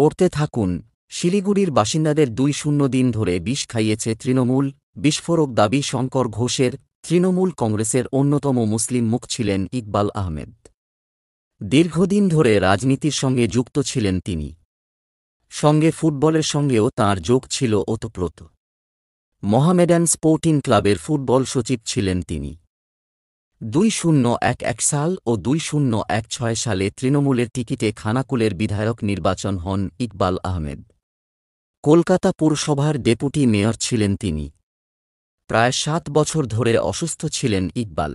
পড়তে থাকুন শিলিগুড়ির বাসিন্দাদের দুই শূন্য দিন ধরে বিষ খাইয়েছে তৃণমূল বিস্ফোরক দাবি শঙ্কর ঘোষের তৃণমূল কংগ্রেসের অন্যতম মুসলিম মুখ ছিলেন ইকবাল আহমেদ দীর্ঘদিন ধরে রাজনীতির সঙ্গে যুক্ত ছিলেন তিনি সঙ্গে ফুটবলের সঙ্গেও তার যোগ ছিল ওতপ্রোত মোহামেডান স্পোর্টিং ক্লাবের ফুটবল সচিব ছিলেন তিনি দুই শূন্য এক এক সাল ও দুই শূন্য এক ছয় সালে তৃণমূলের টিকিটে খানাকুলের বিধায়ক নির্বাচন হন ইকবাল আহমেদ কলকাতা পুরসভার ডেপুটি মেয়র ছিলেন তিনি প্রায় সাত বছর ধরে অসুস্থ ছিলেন ইকবাল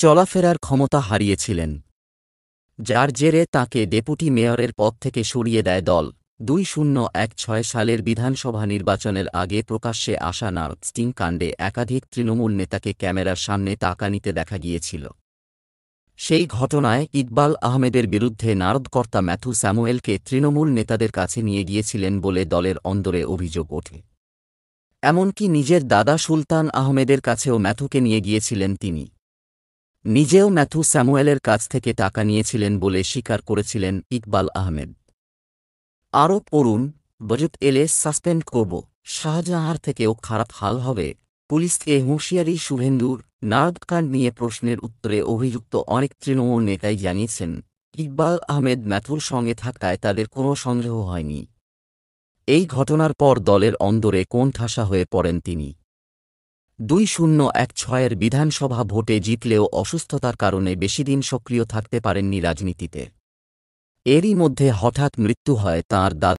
চলাফেরার ক্ষমতা হারিয়েছিলেন যার জেরে তাকে ডেপুটি মেয়রের পদ থেকে সরিয়ে দেয় দল দুই শূন্য এক ছয় সালের বিধানসভা নির্বাচনের আগে প্রকাশ্যে আসা স্টিং কাণ্ডে একাধিক তৃণমূল নেতাকে ক্যামেরার সামনে তাকানিতে দেখা গিয়েছিল সেই ঘটনায় ইকবাল আহমেদের বিরুদ্ধে নারদকর্তা ম্যাথু স্যামুয়েলকে তৃণমূল নেতাদের কাছে নিয়ে গিয়েছিলেন বলে দলের অন্দরে অভিযোগ ওঠে এমনকি নিজের দাদা সুলতান আহমেদের কাছেও ম্যাথুকে নিয়ে গিয়েছিলেন তিনি নিজেও ম্যাথু স্যামুয়েলের কাছ থেকে টাকা নিয়েছিলেন বলে স্বীকার করেছিলেন ইকবাল আহমেদ আরও পড়ুন বাজেট এলে সাসপেন্ড করব শাহজাহার থেকেও খারাপ হাল হবে পুলিশকে হুঁশিয়ারি শুভেন্দুর নারদকাণ্ড নিয়ে প্রশ্নের উত্তরে অভিযুক্ত অনেক তৃণমূল নেতাই জানিয়েছেন ইকবাল আহমেদ ম্যাথুর সঙ্গে থাকায় তাদের কোনো সন্দেহ হয়নি এই ঘটনার পর দলের অন্দরে কোন ঠাসা হয়ে পড়েন তিনি দুই শূন্য এক ছয়ের বিধানসভা ভোটে জিতলেও অসুস্থতার কারণে বেশিদিন সক্রিয় থাকতে পারেননি রাজনীতিতে এরই মধ্যে হঠাৎ মৃত্যু হয় তার দাদা